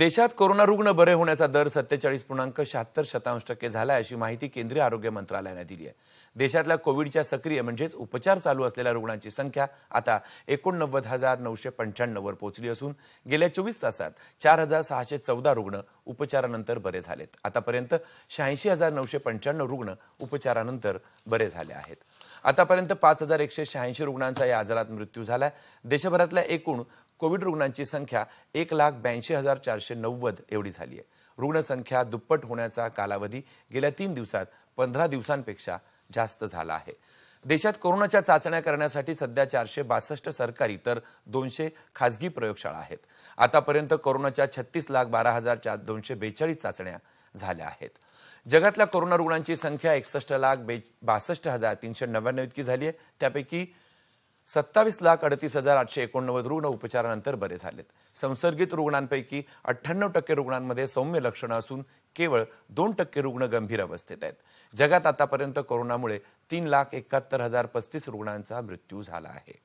देशात कोरोना रुग्ण बरे होण्याचा दर सत्तेचाळीस पूर्णांक शहात्तर शतांश टक्के झाला आहे अशी माहिती केंद्रीय आरोग्य मंत्रालयाने दिली आहे देशातल्या कोविडच्या सक्रिय म्हणजेच उपचार चालू असलेल्या रुग्णांची संख्या आता एकोणनव्वद हजार नऊशे पंच्याण्णववर पोहोचली असून गेल्या चोवीस तासात चार हजार सहाशे चौदा रुग्ण उपचारानंतर बरे झालेत आतापर्यंत शहाऐंशी हजार नऊशे पंच्याण्णव रुग्ण उपचारानंतर बरे झाले आहेत आतापर्यंत पाच हजार एकशे शहाऐंशी रुग्णांचा या आजारात मृत्यू झाला आहे देशभरातल्या एकूण कोविड रुग्णांची संख्या एक लाख ब्याऐंशी हजार चारशे नव्वद एवढी झाली आहे रुग्णसंख्या दुप्पट होण्याचा कालावधी गेल्या तीन दिवसात पंधरा दिवसांपेक्षा जास्त झाला आहे देशात कोरोनाच्या चाचण्या करण्यासाठी सध्या चारशे बासष्ट सरकारी तर दोनशे खाजगी प्रयोगशाळा आहेत आतापर्यंत कोरोनाच्या छत्तीस लाख बारा हजार चार दोनशे बेचाळीस चाचण्या झाल्या आहेत जगातल्या कोरोना रुग्णांची संख्या एकसष्ट लाख बे बासष्ट हजार तीनशे नव्याण्णव इतकी झाली आहे त्यापैकी सत्तावीस लाख अडतीस हजार आठशे एकोणनव्वद रुग्ण उपचारानंतर बरे झालेत संसर्गित रुग्णांपैकी अठ्ठ्याण्णव टक्के रुग्णांमध्ये सौम्य लक्षणं असून केवळ दोन टक्के रुग्ण गंभीर अवस्थेत आहेत जगात आतापर्यंत कोरोनामुळे तीन लाख एकाहत्तर हजार पस्तीस रुग्णांचा मृत्यू झाला आहे